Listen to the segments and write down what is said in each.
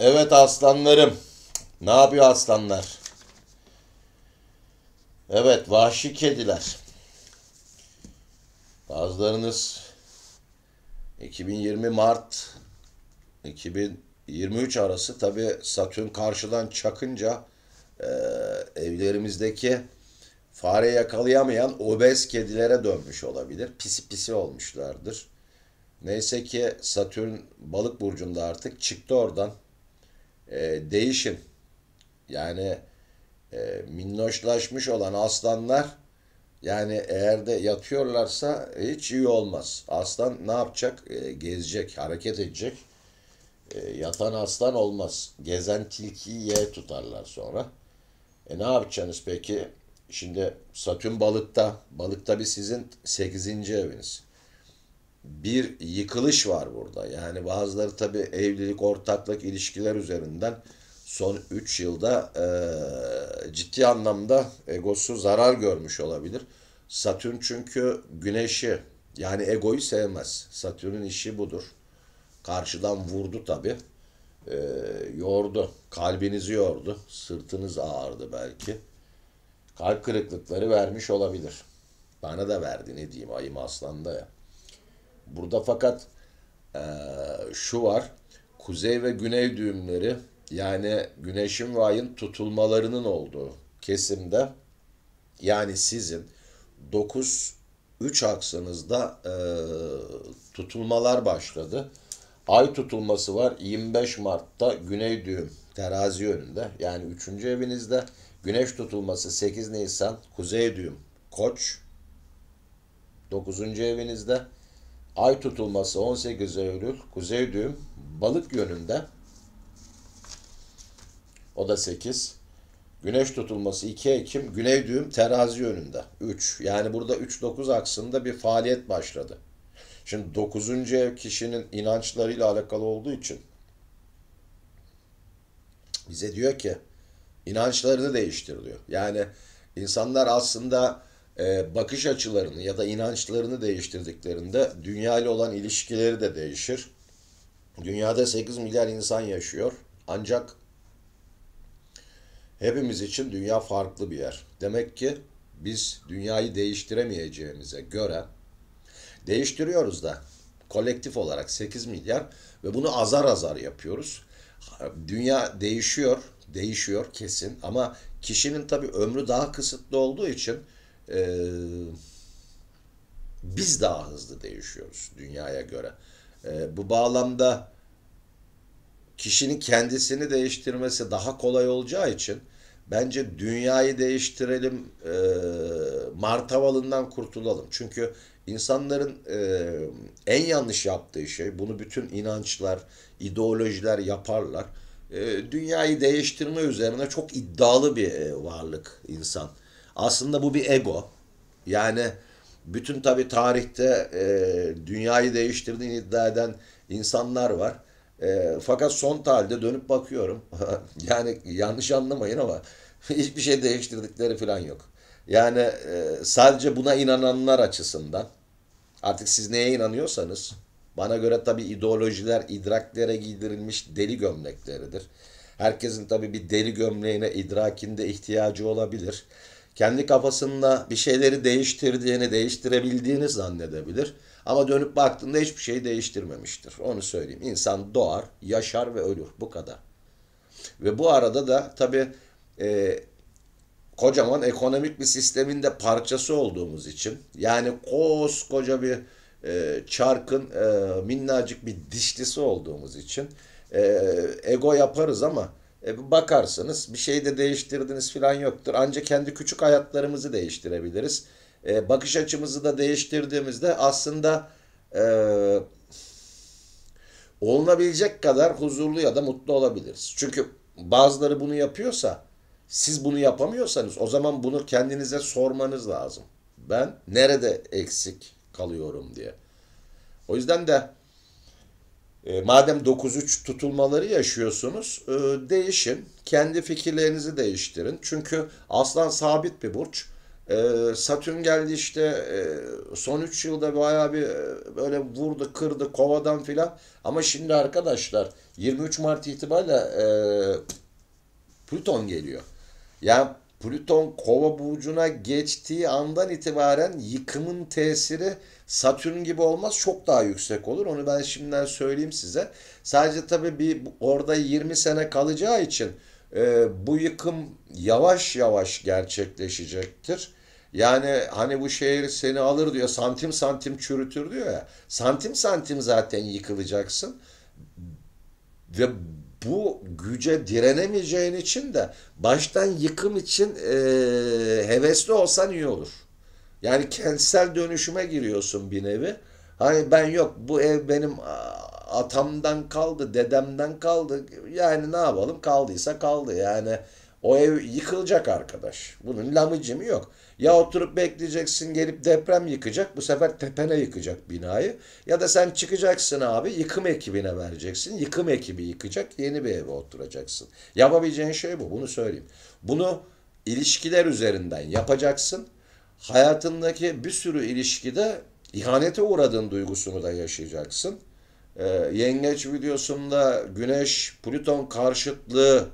Evet aslanlarım. Ne yapıyor aslanlar? Evet vahşi kediler. Bazılarınız 2020 Mart 2023 arası tabi Satürn karşıdan çakınca e, evlerimizdeki fare yakalayamayan obez kedilere dönmüş olabilir. Pisi pisi olmuşlardır. Neyse ki Satürn balık burcunda artık çıktı oradan e, ee, değişin. Yani e, minnoşlaşmış olan aslanlar yani eğer de yatıyorlarsa hiç iyi olmaz. Aslan ne yapacak? E, gezecek, hareket edecek. E, yatan aslan olmaz. Gezen tilkiyi ye tutarlar sonra. E ne yapacaksınız peki? Şimdi Satürn balıkta. Balıkta bir sizin 8. eviniz bir yıkılış var burada. Yani bazıları tabi evlilik, ortaklık, ilişkiler üzerinden son 3 yılda e, ciddi anlamda egosu zarar görmüş olabilir. Satürn çünkü güneşi yani egoyu sevmez. Satürn'ün işi budur. Karşıdan vurdu tabi. E, yordu. Kalbinizi yordu. Sırtınız ağırdı belki. Kalp kırıklıkları vermiş olabilir. Bana da verdi ne diyeyim ayım aslanda ya. Burada fakat e, şu var. Kuzey ve güney düğümleri yani güneşin ve ayın tutulmalarının olduğu kesimde yani sizin 9 3 aksınızda e, tutulmalar başladı. Ay tutulması var 25 Mart'ta güney düğüm terazi yönünde. Yani 3. evinizde güneş tutulması 8 Nisan kuzey düğüm koç. 9. evinizde Ay tutulması 18 Eylül kuzey düğüm balık yönünde o da 8. Güneş tutulması 2 Ekim güney düğüm terazi yönünde 3. Yani burada 3-9 aksında bir faaliyet başladı. Şimdi 9. ev kişinin inançlarıyla alakalı olduğu için bize diyor ki inançlarını değiştir diyor. Yani insanlar aslında e, bakış açılarını ya da inançlarını değiştirdiklerinde dünya ile olan ilişkileri de değişir. Dünyada 8 milyar insan yaşıyor. Ancak hepimiz için dünya farklı bir yer. Demek ki biz dünyayı değiştiremeyeceğimize göre değiştiriyoruz da kolektif olarak 8 milyar ve bunu azar azar yapıyoruz. Dünya değişiyor, değişiyor kesin ama kişinin tabii ömrü daha kısıtlı olduğu için e, biz daha hızlı değişiyoruz dünyaya göre. E, bu bağlamda kişinin kendisini değiştirmesi daha kolay olacağı için bence dünyayı değiştirelim, e, ee, martavalından kurtulalım. Çünkü insanların e, en yanlış yaptığı şey, bunu bütün inançlar, ideolojiler yaparlar. E, dünyayı değiştirme üzerine çok iddialı bir e, varlık insan. Aslında bu bir ego. Yani bütün tabi tarihte e, dünyayı değiştirdiğini iddia eden insanlar var. E, fakat son tarihte dönüp bakıyorum. yani yanlış anlamayın ama hiçbir şey değiştirdikleri falan yok. Yani e, sadece buna inananlar açısından artık siz neye inanıyorsanız bana göre tabi ideolojiler idraklere giydirilmiş deli gömlekleridir. Herkesin tabi bir deli gömleğine idrakinde ihtiyacı olabilir kendi kafasında bir şeyleri değiştirdiğini, değiştirebildiğini zannedebilir. Ama dönüp baktığında hiçbir şey değiştirmemiştir. Onu söyleyeyim. İnsan doğar, yaşar ve ölür. Bu kadar. Ve bu arada da tabii e, kocaman ekonomik bir sistemin de parçası olduğumuz için yani koskoca bir e, çarkın e, minnacık bir dişlisi olduğumuz için e, ego yaparız ama e, bakarsınız bir şey de değiştirdiniz falan yoktur. Ancak kendi küçük hayatlarımızı değiştirebiliriz. E, bakış açımızı da değiştirdiğimizde aslında e, olunabilecek kadar huzurlu ya da mutlu olabiliriz. Çünkü bazıları bunu yapıyorsa siz bunu yapamıyorsanız o zaman bunu kendinize sormanız lazım. Ben nerede eksik kalıyorum diye. O yüzden de e, madem 9-3 tutulmaları yaşıyorsunuz e, değişin. Kendi fikirlerinizi değiştirin. Çünkü aslan sabit bir burç. E, Satürn geldi işte e, son 3 yılda bayağı bir e, böyle vurdu kırdı kovadan filan. Ama şimdi arkadaşlar 23 Mart itibariyle e, Plüton geliyor. Yani Plüton kova burcuna geçtiği andan itibaren yıkımın tesiri Satürn gibi olmaz çok daha yüksek olur. Onu ben şimdiden söyleyeyim size. Sadece tabii bir orada 20 sene kalacağı için e, bu yıkım yavaş yavaş gerçekleşecektir. Yani hani bu şehir seni alır diyor santim santim çürütür diyor ya. Santim santim zaten yıkılacaksın. Ve bu güce direnemeyeceğin için de baştan yıkım için e, hevesli olsan iyi olur. Yani kentsel dönüşüme giriyorsun bir nevi. Hani ben yok bu ev benim atamdan kaldı, dedemden kaldı. Yani ne yapalım kaldıysa kaldı. Yani o ev yıkılacak arkadaş. Bunun lamıcımı yok. Ya oturup bekleyeceksin gelip deprem yıkacak. Bu sefer tepene yıkacak binayı. Ya da sen çıkacaksın abi yıkım ekibine vereceksin. Yıkım ekibi yıkacak yeni bir eve oturacaksın. Yapabileceğin şey bu bunu söyleyeyim. Bunu ilişkiler üzerinden yapacaksın. Hayatındaki bir sürü ilişkide ihanete uğradığın duygusunu da yaşayacaksın. Ee, yengeç videosunda Güneş Plüton karşıtlığı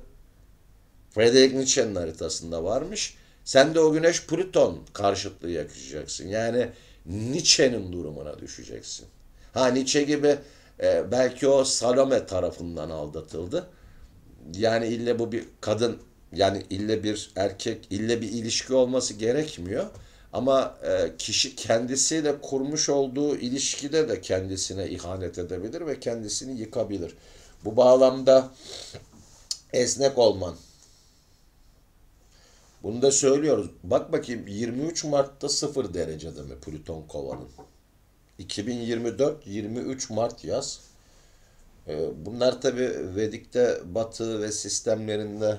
Friedrich Nietzsche'nin haritasında varmış. Sen de o güneş Plüton karşıtlığı yakışacaksın. Yani Nietzsche'nin durumuna düşeceksin. Ha Nietzsche gibi e, belki o Salome tarafından aldatıldı. Yani ille bu bir kadın yani ille bir erkek ille bir ilişki olması gerekmiyor. Ama e, kişi kendisiyle kurmuş olduğu ilişkide de kendisine ihanet edebilir ve kendisini yıkabilir. Bu bağlamda esnek olman bunu da söylüyoruz. Bak bakayım 23 Mart'ta 0 derecede mi Plüton kovanın? 2024 23 Mart yaz. Ee, bunlar tabi Vedik'te batı ve sistemlerinde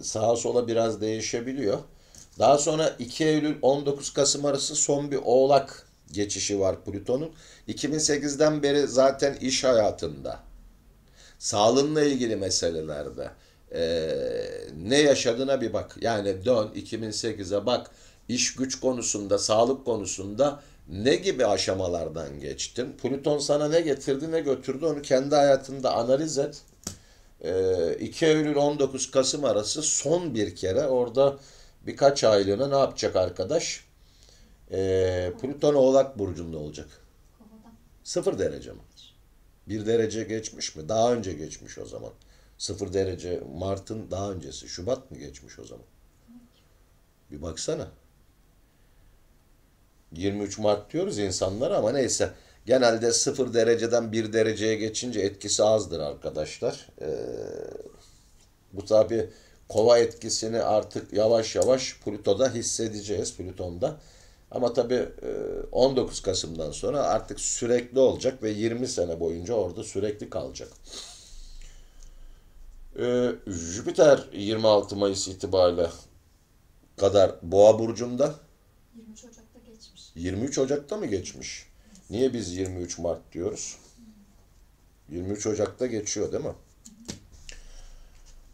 sağa sola biraz değişebiliyor. Daha sonra 2 Eylül 19 Kasım arası son bir oğlak geçişi var Plüton'un. 2008'den beri zaten iş hayatında, sağlığınla ilgili meselelerde, e, ne yaşadığına bir bak. Yani dön 2008'e bak iş güç konusunda, sağlık konusunda ne gibi aşamalardan geçtin? Plüton sana ne getirdi, ne götürdü onu kendi hayatında analiz et. E, ee, 2 Eylül 19 Kasım arası son bir kere orada birkaç aylığına ne yapacak arkadaş? E, Plüton Oğlak Burcu'nda olacak. Sıfır derece mi? Bir derece geçmiş mi? Daha önce geçmiş o zaman. Sıfır derece Mart'ın daha öncesi. Şubat mı geçmiş o zaman? Bir baksana. 23 Mart diyoruz insanlara ama neyse. Genelde sıfır dereceden bir dereceye geçince etkisi azdır arkadaşlar. Ee, bu tabi kova etkisini artık yavaş yavaş Plüto'da hissedeceğiz. Plüton'da. Ama tabi 19 e, Kasım'dan sonra artık sürekli olacak ve 20 sene boyunca orada sürekli kalacak. Ee, Jüpiter 26 Mayıs itibariyle kadar Boğa burcunda. 23 Ocak'ta geçmiş. 23 Ocak'ta mı geçmiş? Niye biz 23 Mart diyoruz? 23 Ocak'ta geçiyor değil mi?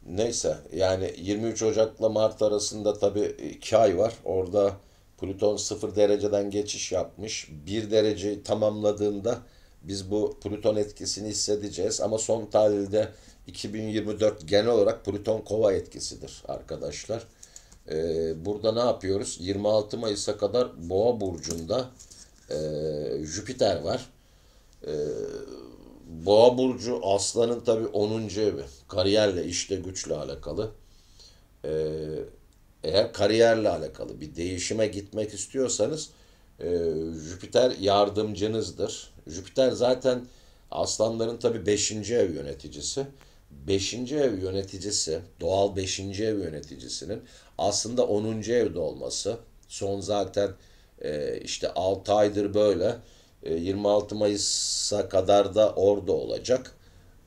Neyse yani 23 Ocak'la Mart arasında tabii 2 ay var. Orada Plüton 0 dereceden geçiş yapmış. 1 dereceyi tamamladığında biz bu Plüton etkisini hissedeceğiz ama son tahlilde 2024 genel olarak Plüton kova etkisidir arkadaşlar. Ee, burada ne yapıyoruz? 26 Mayıs'a kadar Boğa Burcu'nda e, Jüpiter var. E, Boğa Burcu Aslan'ın tabi 10. evi. Kariyerle, işte güçle alakalı. E, eğer kariyerle alakalı bir değişime gitmek istiyorsanız e, Jüpiter yardımcınızdır. Jüpiter zaten Aslanların tabi 5. ev yöneticisi. Beşinci ev yöneticisi, doğal beşinci ev yöneticisinin aslında onuncu evde olması. Son zaten e, işte 6 aydır böyle. E, 26 Mayıs'a kadar da orada olacak.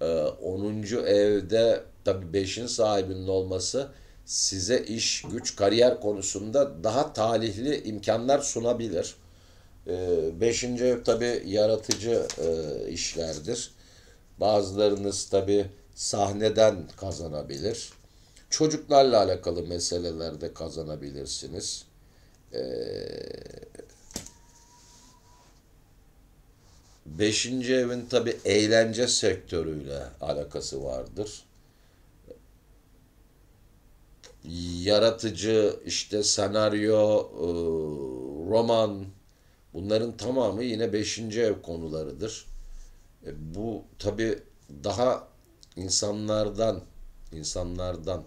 E, 10. evde tabii 5'in sahibinin olması size iş, güç, kariyer konusunda daha talihli imkanlar sunabilir. E, beşinci ev tabii yaratıcı e, işlerdir. Bazılarınız tabii sahneden kazanabilir. Çocuklarla alakalı meselelerde kazanabilirsiniz. Ee, beşinci evin tabi eğlence sektörüyle alakası vardır. Yaratıcı işte senaryo, e, roman bunların tamamı yine beşinci ev konularıdır. E, bu tabi daha insanlardan insanlardan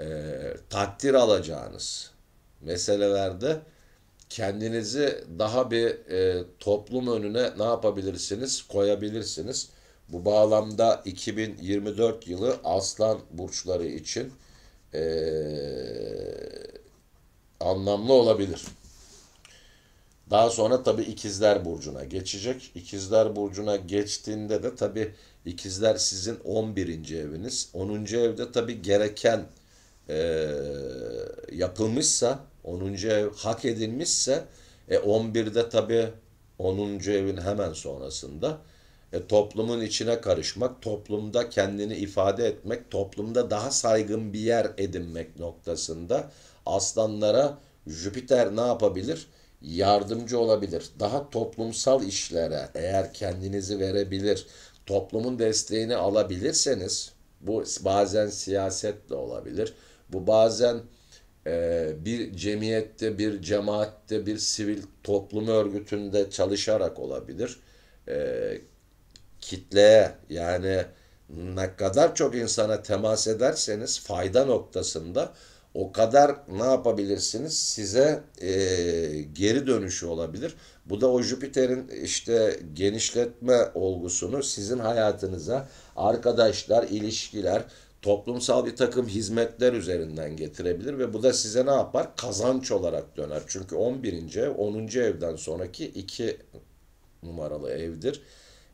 e, takdir alacağınız meselelerde kendinizi daha bir e, toplum önüne ne yapabilirsiniz? Koyabilirsiniz. Bu bağlamda 2024 yılı aslan burçları için e, anlamlı olabilir. Daha sonra tabii ikizler burcuna geçecek. İkizler burcuna geçtiğinde de tabii İkizler sizin 11. eviniz. 10. evde tabi gereken e, yapılmışsa 10. ev hak edilmişse e, 11'de tabi 10. evin hemen sonrasında e, toplumun içine karışmak, toplumda kendini ifade etmek, toplumda daha saygın bir yer edinmek noktasında aslanlara Jüpiter ne yapabilir? Yardımcı olabilir. Daha toplumsal işlere eğer kendinizi verebilir, toplumun desteğini alabilirseniz bu bazen siyaset de olabilir. Bu bazen e, bir cemiyette, bir cemaatte, bir sivil toplum örgütünde çalışarak olabilir. E, kitleye yani ne kadar çok insana temas ederseniz fayda noktasında o kadar ne yapabilirsiniz size e, geri dönüşü olabilir. Bu da o Jüpiter'in işte genişletme olgusunu sizin hayatınıza arkadaşlar, ilişkiler, toplumsal bir takım hizmetler üzerinden getirebilir ve bu da size ne yapar? Kazanç olarak döner. Çünkü 11. ev 10. evden sonraki 2 numaralı evdir.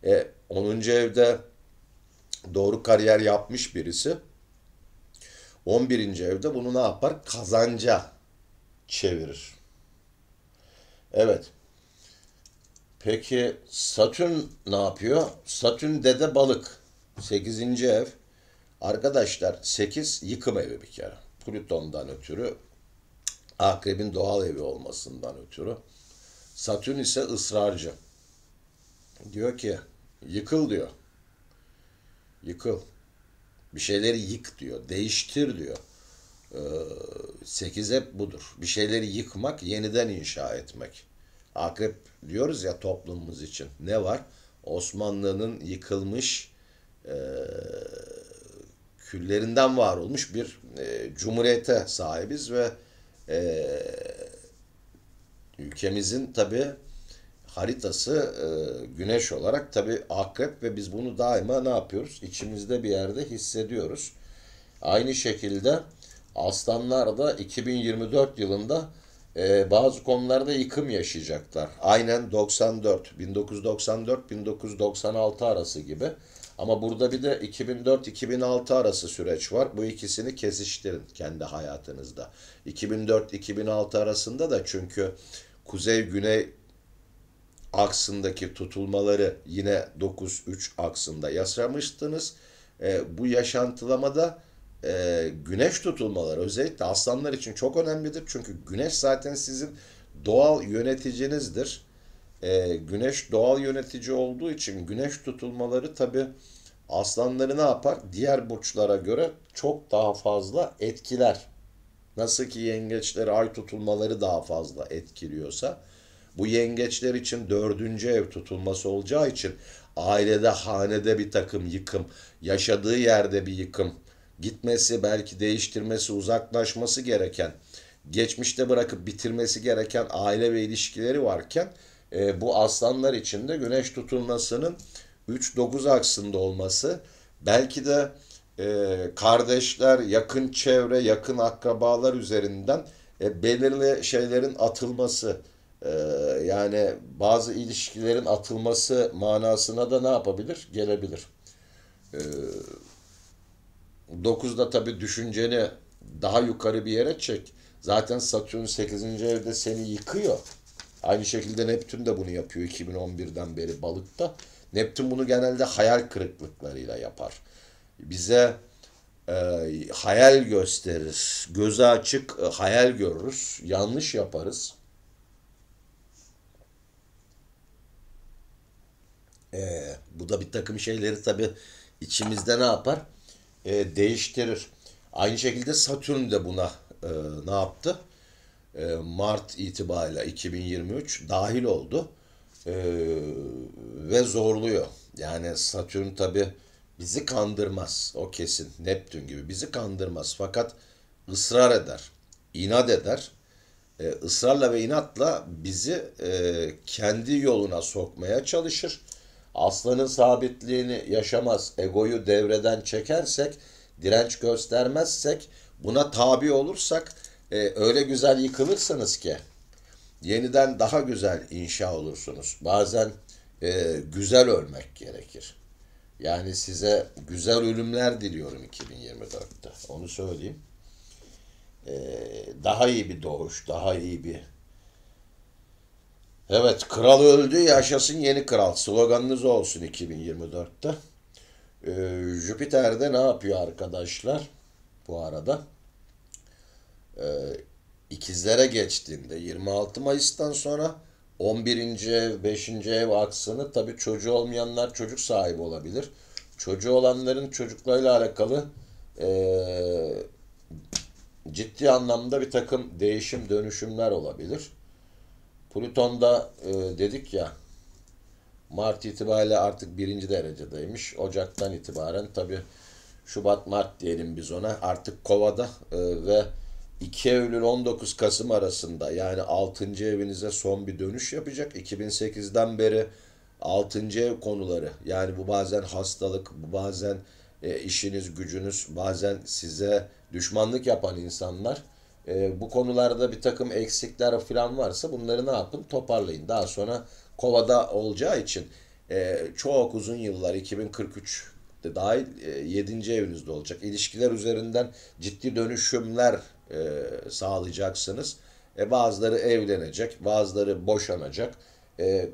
E, 10. evde doğru kariyer yapmış birisi 11. evde bunu ne yapar? Kazanca çevirir. Evet. Peki Satürn ne yapıyor? Satürn dede balık. sekizinci ev. Arkadaşlar sekiz yıkım evi bir kere. Plüton'dan ötürü, akrebin doğal evi olmasından ötürü. Satürn ise ısrarcı. Diyor ki yıkıl diyor. Yıkıl. Bir şeyleri yık diyor. Değiştir diyor. Ee, 8 hep budur. Bir şeyleri yıkmak, yeniden inşa etmek. Akıp diyoruz ya toplumumuz için. Ne var? Osmanlı'nın yıkılmış e, küllerinden var olmuş bir e, cumhuriyete sahibiz ve e, ülkemizin tabi haritası e, güneş olarak tabi akrep ve biz bunu daima ne yapıyoruz? İçimizde bir yerde hissediyoruz. Aynı şekilde aslanlar da 2024 yılında e, bazı konularda yıkım yaşayacaklar. Aynen 94, 1994-1996 arası gibi. Ama burada bir de 2004-2006 arası süreç var. Bu ikisini kesiştirin kendi hayatınızda. 2004-2006 arasında da çünkü kuzey-güney aksındaki tutulmaları yine 9-3 aksında yaşamıştınız. E, bu yaşantılamada e, güneş tutulmaları özellikle aslanlar için çok önemlidir. Çünkü güneş zaten sizin doğal yöneticinizdir. E, güneş doğal yönetici olduğu için güneş tutulmaları tabi aslanları ne yapar? Diğer burçlara göre çok daha fazla etkiler. Nasıl ki yengeçleri ay tutulmaları daha fazla etkiliyorsa bu yengeçler için dördüncü ev tutulması olacağı için ailede, hanede bir takım yıkım, yaşadığı yerde bir yıkım, gitmesi, belki değiştirmesi, uzaklaşması gereken, geçmişte bırakıp bitirmesi gereken aile ve ilişkileri varken e, bu aslanlar için de güneş tutulmasının 3-9 aksında olması belki de e, kardeşler, yakın çevre, yakın akrabalar üzerinden e, belirli şeylerin atılması e, yani bazı ilişkilerin atılması manasına da ne yapabilir? Gelebilir. E, 9'da tabi düşünceni daha yukarı bir yere çek. Zaten Satürn 8. evde seni yıkıyor. Aynı şekilde Neptün de bunu yapıyor 2011'den beri balıkta. Neptün bunu genelde hayal kırıklıklarıyla yapar. Bize e, hayal gösterir. Göze açık e, hayal görürüz. Yanlış yaparız. E, bu da bir takım şeyleri tabii içimizde ne yapar? e, değiştirir. Aynı şekilde Satürn de buna e, ne yaptı? E, Mart itibariyle 2023 dahil oldu e, ve zorluyor. Yani Satürn tabi bizi kandırmaz o kesin Neptün gibi bizi kandırmaz fakat ısrar eder, inat eder. E, ısrarla ve inatla bizi e, kendi yoluna sokmaya çalışır Aslanın sabitliğini yaşamaz, egoyu devreden çekersek, direnç göstermezsek, buna tabi olursak e, öyle güzel yıkılırsınız ki yeniden daha güzel inşa olursunuz. Bazen e, güzel ölmek gerekir. Yani size güzel ölümler diliyorum 2024'te. Onu söyleyeyim. E, daha iyi bir doğuş, daha iyi bir Evet, kral öldü, yaşasın yeni kral. Sloganınız olsun 2024'te. Ee, Jüpiter'de ne yapıyor arkadaşlar bu arada? Ee, ikizlere geçtiğinde 26 Mayıs'tan sonra 11. ev, 5. ev aksını tabii çocuğu olmayanlar çocuk sahibi olabilir. Çocuğu olanların çocuklarıyla alakalı e, ciddi anlamda bir takım değişim, dönüşümler olabilir. Plüton'da e, dedik ya Mart itibariyle artık birinci derecedeymiş. Ocaktan itibaren tabi Şubat Mart diyelim biz ona artık kovada e, ve 2 Eylül 19 Kasım arasında yani 6. evinize son bir dönüş yapacak. 2008'den beri 6. ev konuları yani bu bazen hastalık, bu bazen e, işiniz, gücünüz, bazen size düşmanlık yapan insanlar e, bu konularda bir takım eksikler falan varsa bunları ne yapın toparlayın. Daha sonra kovada olacağı için e, çok uzun yıllar 2043 de dahil e, evinizde olacak. İlişkiler üzerinden ciddi dönüşümler e, sağlayacaksınız. E, bazıları evlenecek, bazıları boşanacak. E,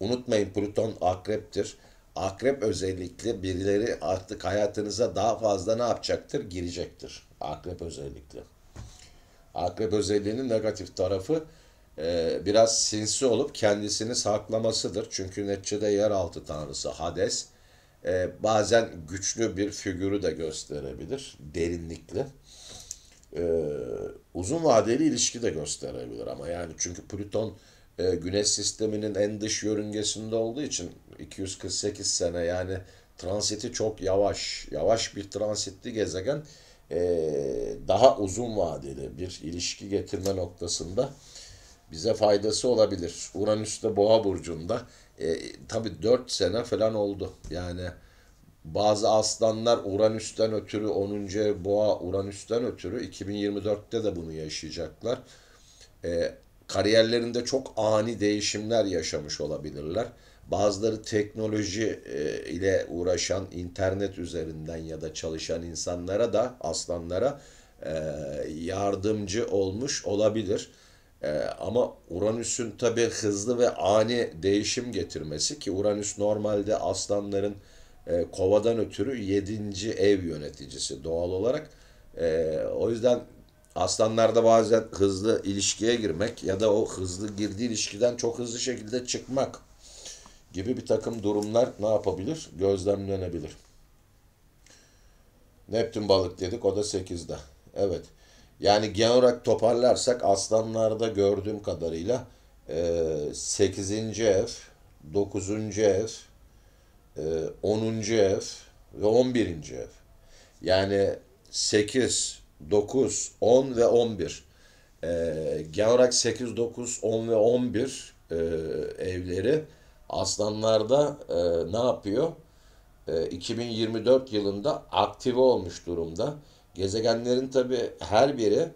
unutmayın Plüton akreptir. Akrep özellikle birileri artık hayatınıza daha fazla ne yapacaktır? Girecektir. Akrep özellikle. Akrep özelliğinin negatif tarafı e, biraz sinsi olup kendisini saklamasıdır. Çünkü neticede yeraltı tanrısı Hades e, bazen güçlü bir figürü de gösterebilir. Derinlikli. E, uzun vadeli ilişki de gösterebilir ama yani çünkü Plüton e, güneş sisteminin en dış yörüngesinde olduğu için 248 sene yani transiti çok yavaş. Yavaş bir transitli gezegen e, daha uzun vadeli bir ilişki getirme noktasında bize faydası olabilir. Uranüs de Boğa burcunda e, tabii 4 sene falan oldu. Yani bazı aslanlar Uranüs'ten ötürü 10. boğa Uranüs'ten ötürü 2024'te de bunu yaşayacaklar. E, kariyerlerinde çok ani değişimler yaşamış olabilirler. Bazıları teknoloji e, ile uğraşan internet üzerinden ya da çalışan insanlara da aslanlara e, yardımcı olmuş olabilir. E, ama Uranüs'ün tabi hızlı ve ani değişim getirmesi ki Uranüs normalde aslanların kovadan ötürü 7. ev yöneticisi doğal olarak. o yüzden aslanlarda bazen hızlı ilişkiye girmek ya da o hızlı girdiği ilişkiden çok hızlı şekilde çıkmak gibi bir takım durumlar ne yapabilir? Gözlemlenebilir. Neptün balık dedik o da 8'de. Evet. Yani genel olarak toparlarsak aslanlarda gördüğüm kadarıyla 8. E, ev, 9. ev, 10. E, ev ve 11. ev. Yani 8, 9, 10 ve 11. E, genel olarak 8, 9, 10 ve 11 evleri aslanlarda e, ne yapıyor? E, 2024 yılında aktive olmuş durumda. Gezegenlerin tabi her biri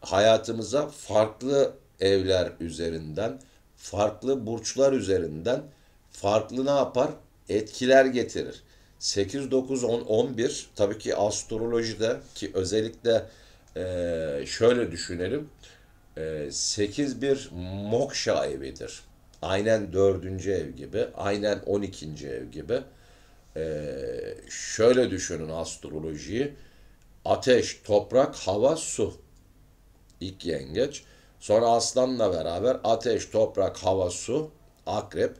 hayatımıza farklı evler üzerinden, farklı burçlar üzerinden farklı ne yapar? Etkiler getirir. 8, 9, 10, 11 tabii ki astrolojide ki özellikle e, şöyle düşünelim. E, 8 bir mokşa evidir aynen dördüncü ev gibi, aynen on ikinci ev gibi. Ee, şöyle düşünün astrolojiyi. Ateş, toprak, hava, su. İlk yengeç. Sonra aslanla beraber ateş, toprak, hava, su, akrep.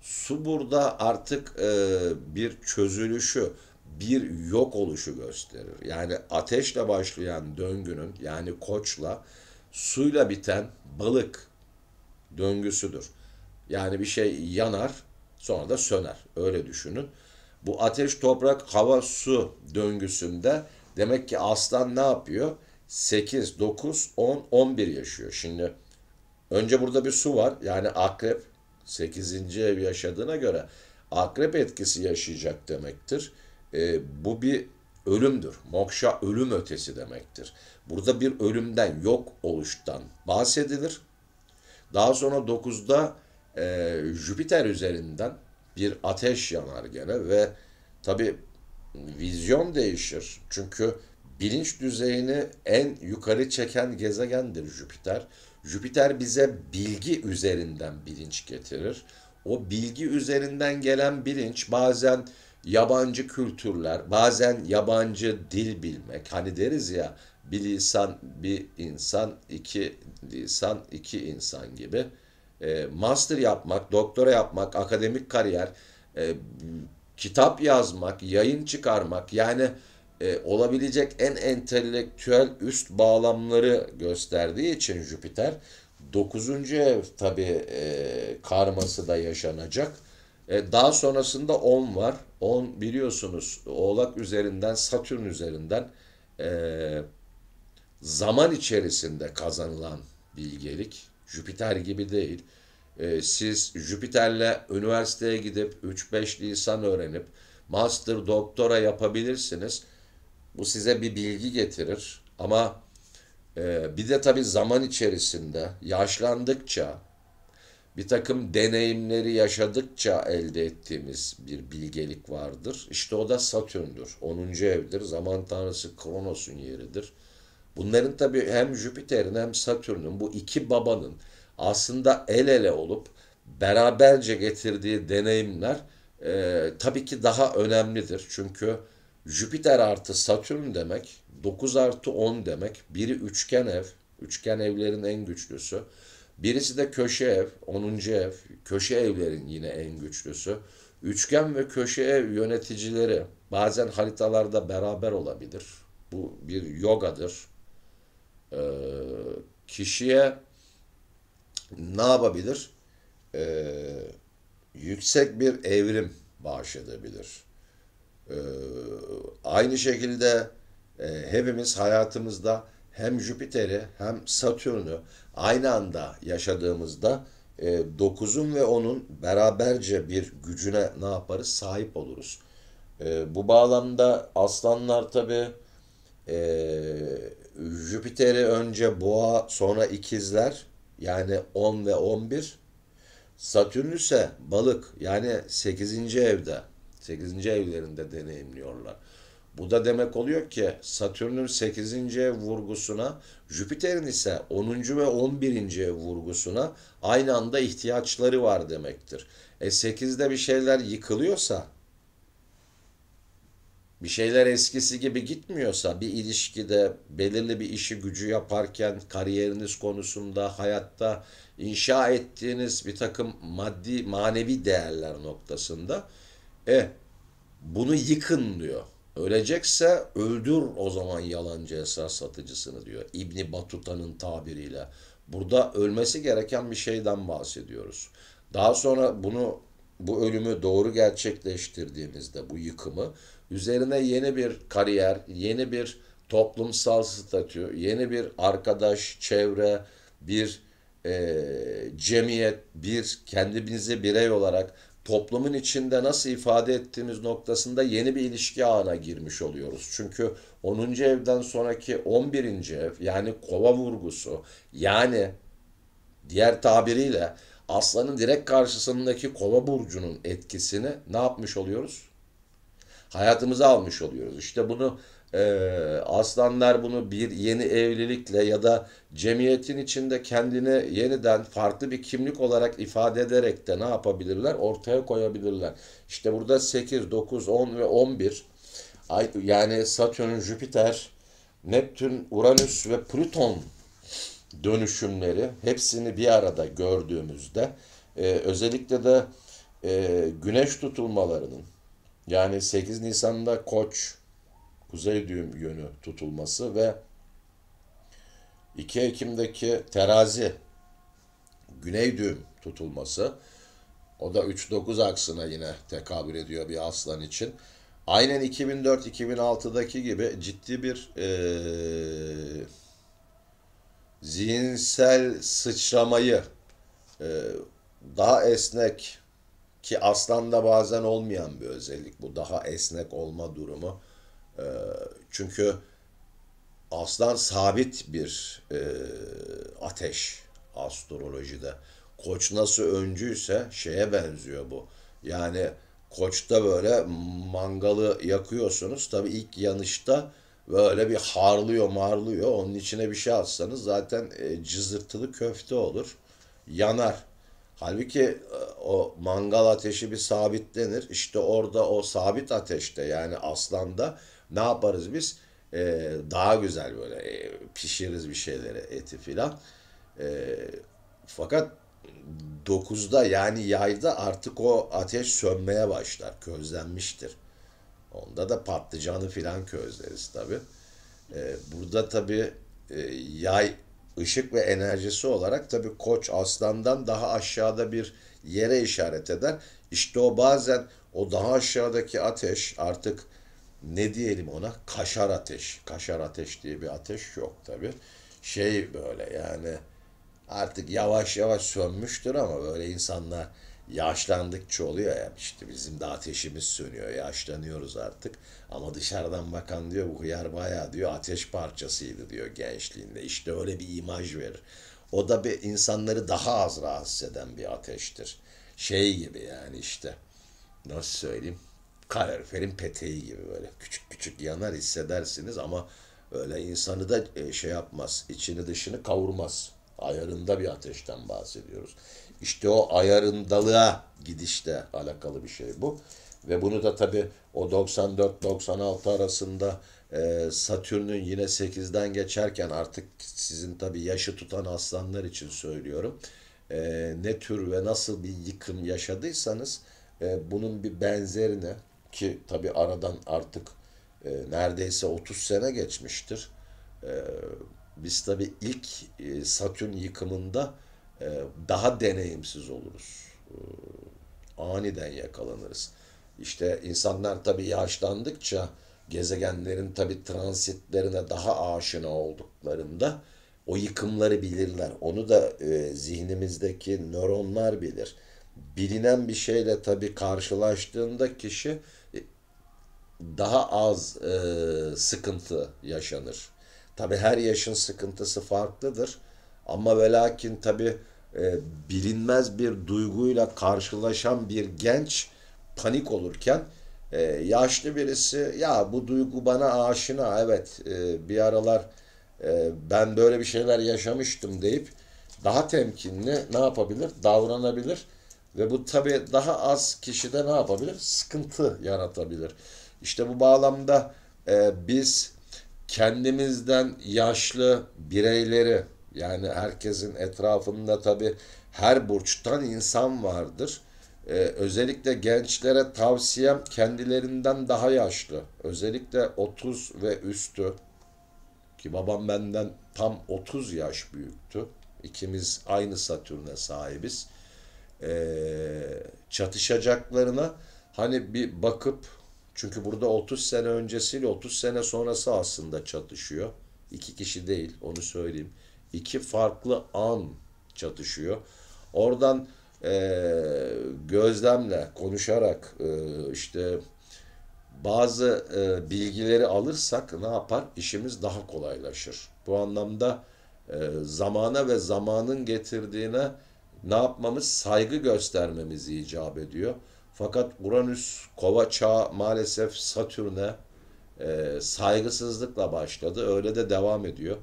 Su burada artık e, bir çözülüşü, bir yok oluşu gösterir. Yani ateşle başlayan döngünün yani koçla suyla biten balık döngüsüdür. Yani bir şey yanar sonra da söner. Öyle düşünün. Bu ateş, toprak, hava, su döngüsünde demek ki aslan ne yapıyor? 8, 9, 10, 11 yaşıyor. Şimdi önce burada bir su var. Yani akrep 8. ev yaşadığına göre akrep etkisi yaşayacak demektir. E, bu bir ölümdür. Mokşa ölüm ötesi demektir. Burada bir ölümden, yok oluştan bahsedilir. Daha sonra 9'da e, Jüpiter üzerinden bir ateş yanar gene ve tabi vizyon değişir. Çünkü bilinç düzeyini en yukarı çeken gezegendir Jüpiter. Jüpiter bize bilgi üzerinden bilinç getirir. O bilgi üzerinden gelen bilinç bazen yabancı kültürler, bazen yabancı dil bilmek. Hani deriz ya bir lisan bir insan, iki lisan iki insan gibi. E, master yapmak, doktora yapmak, akademik kariyer, e, kitap yazmak, yayın çıkarmak yani e, olabilecek en entelektüel üst bağlamları gösterdiği için Jüpiter 9. ev tabi e, karması da yaşanacak. E, daha sonrasında 10 var. 10 biliyorsunuz Oğlak üzerinden Satürn üzerinden e, zaman içerisinde kazanılan bilgelik Jüpiter gibi değil. E, siz Jüpiter'le üniversiteye gidip 3-5 lisan öğrenip master doktora yapabilirsiniz. Bu size bir bilgi getirir ama e, bir de tabii zaman içerisinde yaşlandıkça bir takım deneyimleri yaşadıkça elde ettiğimiz bir bilgelik vardır. İşte o da Satürn'dür. 10. evdir. Zaman tanrısı Kronos'un yeridir. Bunların tabii hem Jüpiter'in hem Satürn'ün bu iki babanın aslında el ele olup beraberce getirdiği deneyimler e, tabii ki daha önemlidir. Çünkü Jüpiter artı Satürn demek 9 artı 10 demek. Biri üçgen ev, üçgen evlerin en güçlüsü. Birisi de köşe ev, 10. ev, köşe evlerin yine en güçlüsü. Üçgen ve köşe ev yöneticileri bazen haritalarda beraber olabilir. Bu bir yogadır. Ee, kişiye ne yapabilir? E, yüksek bir evrim bahşedebilir. E, ee, aynı şekilde e, hepimiz hayatımızda hem Jüpiter'i hem Satürn'ü aynı anda yaşadığımızda e, 9'un ve onun beraberce bir gücüne ne yaparız? Sahip oluruz. E, bu bağlamda aslanlar tabi e, Jüpiter'i önce boğa sonra ikizler yani 10 ve 11. Satürn ise balık yani 8. evde 8. evlerinde deneyimliyorlar. Bu da demek oluyor ki Satürn'ün 8. ev vurgusuna, Jüpiter'in ise 10. ve 11. ev vurgusuna aynı anda ihtiyaçları var demektir. E 8'de bir şeyler yıkılıyorsa bir şeyler eskisi gibi gitmiyorsa bir ilişkide belirli bir işi gücü yaparken kariyeriniz konusunda hayatta inşa ettiğiniz bir takım maddi manevi değerler noktasında e bunu yıkın diyor. Ölecekse öldür o zaman yalancı esas satıcısını diyor. İbni Batuta'nın tabiriyle. Burada ölmesi gereken bir şeyden bahsediyoruz. Daha sonra bunu bu ölümü doğru gerçekleştirdiğimizde bu yıkımı Üzerine yeni bir kariyer, yeni bir toplumsal statü, yeni bir arkadaş, çevre, bir e, cemiyet, bir kendinize birey olarak toplumun içinde nasıl ifade ettiğimiz noktasında yeni bir ilişki ağına girmiş oluyoruz. Çünkü 10. evden sonraki 11. ev yani kova vurgusu yani diğer tabiriyle aslanın direkt karşısındaki kova burcunun etkisini ne yapmış oluyoruz? hayatımıza almış oluyoruz. İşte bunu e, aslanlar bunu bir yeni evlilikle ya da cemiyetin içinde kendini yeniden farklı bir kimlik olarak ifade ederek de ne yapabilirler? Ortaya koyabilirler. İşte burada 8, 9, 10 ve 11 ay, yani Satürn, Jüpiter, Neptün, Uranüs ve Plüton dönüşümleri hepsini bir arada gördüğümüzde e, özellikle de e, güneş tutulmalarının yani 8 Nisan'da Koç kuzey düğüm yönü tutulması ve 2 Ekim'deki terazi güney düğüm tutulması o da 3-9 aksına yine tekabül ediyor bir aslan için. Aynen 2004-2006'daki gibi ciddi bir e, zihinsel sıçramayı e, daha esnek ki aslanda bazen olmayan bir özellik bu daha esnek olma durumu. E, çünkü aslan sabit bir e, ateş astrolojide. Koç nasıl öncüyse şeye benziyor bu. Yani koçta böyle mangalı yakıyorsunuz. Tabi ilk yanışta böyle bir harlıyor marlıyor. Onun içine bir şey atsanız zaten e, cızırtılı köfte olur. Yanar. Halbuki e, o mangal ateşi bir sabitlenir. İşte orada o sabit ateşte yani aslanda ne yaparız biz? Ee, daha güzel böyle e, pişiririz bir şeyleri eti filan. E, fakat 9'da yani yayda artık o ateş sönmeye başlar. Közlenmiştir. Onda da patlıcanı filan közleriz tabi. Ee, burada tabi e, yay ışık ve enerjisi olarak tabi koç aslandan daha aşağıda bir yere işaret eder. İşte o bazen o daha aşağıdaki ateş artık ne diyelim ona kaşar ateş. Kaşar ateş diye bir ateş yok tabi. Şey böyle yani artık yavaş yavaş sönmüştür ama böyle insanlar yaşlandıkça oluyor ya işte bizim de ateşimiz sönüyor yaşlanıyoruz artık ama dışarıdan bakan diyor bu hıyar bayağı diyor ateş parçasıydı diyor gençliğinde işte öyle bir imaj verir. O da bir insanları daha az rahatsız eden bir ateştir. Şey gibi yani işte nasıl söyleyeyim kaloriferin peteği gibi böyle küçük küçük yanar hissedersiniz ama öyle insanı da e, şey yapmaz içini dışını kavurmaz ayarında bir ateşten bahsediyoruz. İşte o ayarındalığa gidişle alakalı bir şey bu. Ve bunu da tabii o 94-96 arasında e, Satürn'ün yine 8'den geçerken artık sizin tabii yaşı tutan aslanlar için söylüyorum. E, ne tür ve nasıl bir yıkım yaşadıysanız e, bunun bir benzerini ki tabii aradan artık e, neredeyse 30 sene geçmiştir. E, biz tabii ilk e, Satürn yıkımında ee, daha deneyimsiz oluruz. Ee, aniden yakalanırız. İşte insanlar tabii yaşlandıkça gezegenlerin tabii transitlerine daha aşina olduklarında o yıkımları bilirler. Onu da e, zihnimizdeki nöronlar bilir. Bilinen bir şeyle tabii karşılaştığında kişi e, daha az e, sıkıntı yaşanır. Tabii her yaşın sıkıntısı farklıdır. Ama ve lakin tabii e, bilinmez bir duyguyla karşılaşan bir genç panik olurken e, yaşlı birisi ya bu duygu bana aşina evet e, bir aralar e, ben böyle bir şeyler yaşamıştım deyip daha temkinli ne yapabilir? Davranabilir. Ve bu tabi daha az kişide ne yapabilir? Sıkıntı yaratabilir. İşte bu bağlamda e, biz kendimizden yaşlı bireyleri yani herkesin etrafında tabi her burçtan insan vardır. Ee, özellikle gençlere tavsiyem kendilerinden daha yaşlı. Özellikle 30 ve üstü ki babam benden tam 30 yaş büyüktü. İkimiz aynı satürne sahibiz. Ee, çatışacaklarına hani bir bakıp çünkü burada 30 sene öncesiyle 30 sene sonrası aslında çatışıyor. İki kişi değil onu söyleyeyim iki farklı an çatışıyor. Oradan e, gözlemle konuşarak e, işte bazı e, bilgileri alırsak ne yapar? İşimiz daha kolaylaşır. Bu anlamda e, zamana ve zamanın getirdiğine ne yapmamız? Saygı göstermemiz icap ediyor. Fakat Uranüs, kova çağı maalesef Satürn'e e, saygısızlıkla başladı. Öyle de devam ediyor.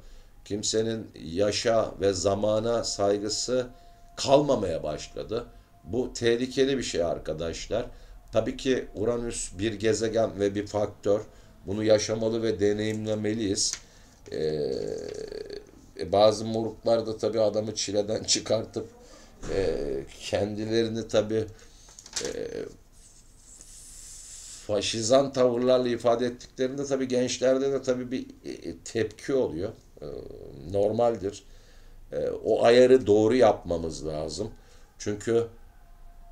Kimsenin yaşa ve zamana saygısı kalmamaya başladı. Bu tehlikeli bir şey arkadaşlar. Tabii ki Uranüs bir gezegen ve bir faktör. Bunu yaşamalı ve deneyimlemeliyiz. Ee, e, bazı moruklar da tabii adamı çileden çıkartıp e, kendilerini tabii e, faşizan tavırlarla ifade ettiklerinde tabii gençlerde de tabii bir e, e, tepki oluyor. E, normaldir. E, o ayarı doğru yapmamız lazım. Çünkü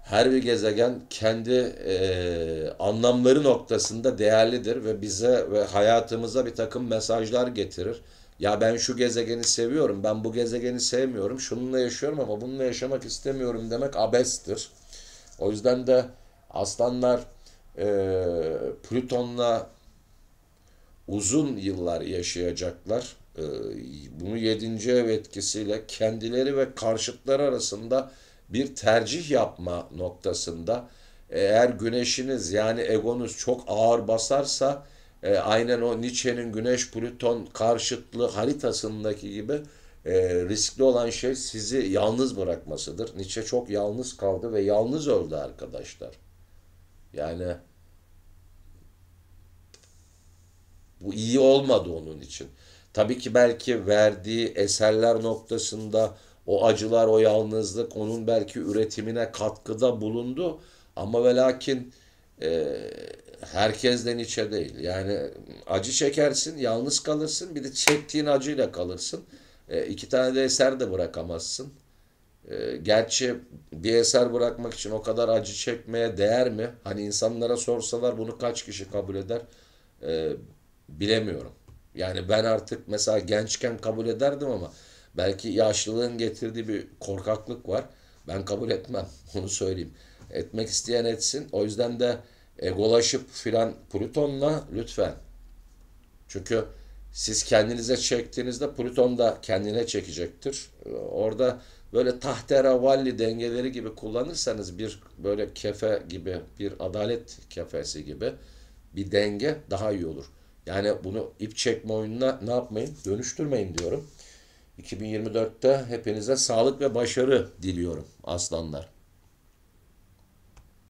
her bir gezegen kendi e, anlamları noktasında değerlidir ve bize ve hayatımıza bir takım mesajlar getirir. Ya ben şu gezegeni seviyorum, ben bu gezegeni sevmiyorum, şununla yaşıyorum ama bununla yaşamak istemiyorum demek abestir. O yüzden de aslanlar e, Plüton'la uzun yıllar yaşayacaklar. Ee, bunu yedinci ev etkisiyle kendileri ve karşıtlar arasında bir tercih yapma noktasında eğer güneşiniz yani egonuz çok ağır basarsa e, aynen o Nietzsche'nin güneş Plüton karşıtlığı haritasındaki gibi e, riskli olan şey sizi yalnız bırakmasıdır. Nietzsche çok yalnız kaldı ve yalnız öldü arkadaşlar. Yani bu iyi olmadı onun için. Tabii ki belki verdiği eserler noktasında o acılar, o yalnızlık onun belki üretimine katkıda bulundu. Ama ve lakin e, herkesten içe değil. Yani acı çekersin, yalnız kalırsın. Bir de çektiğin acıyla kalırsın. E, iki tane de eser de bırakamazsın. E, gerçi bir eser bırakmak için o kadar acı çekmeye değer mi? Hani insanlara sorsalar bunu kaç kişi kabul eder? E, bilemiyorum. Yani ben artık mesela gençken kabul ederdim ama belki yaşlılığın getirdiği bir korkaklık var. Ben kabul etmem. Onu söyleyeyim. Etmek isteyen etsin. O yüzden de egolaşıp filan Plüton'la lütfen. Çünkü siz kendinize çektiğinizde Plüton da kendine çekecektir. Orada böyle tahterevalli dengeleri gibi kullanırsanız bir böyle kefe gibi bir adalet kefesi gibi bir denge daha iyi olur. Yani bunu ip çekme oyununa ne yapmayın? Dönüştürmeyin diyorum. 2024'te hepinize sağlık ve başarı diliyorum aslanlar.